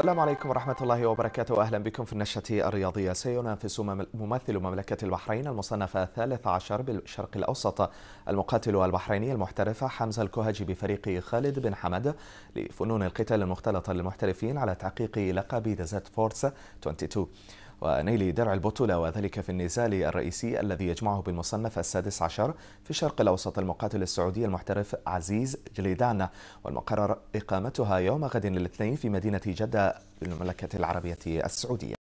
السلام عليكم ورحمة الله وبركاته أهلا بكم في النشرة الرياضية سينافس ممثل مملكة البحرين المصنف الثالث عشر بالشرق الأوسط المقاتل البحريني المحترف حمزة الكوهجي بفريق خالد بن حمد لفنون القتال المختلطة للمحترفين على تحقيق لقب ذا دزات فورس 22 ونيل درع البطولة وذلك في النزال الرئيسي الذي يجمعه بالمصنف السادس عشر في الشرق الأوسط المقاتل السعودي المحترف عزيز جليدان والمقرر إقامتها يوم غد الاثنين في مدينة جدة بالمملكة العربية السعودية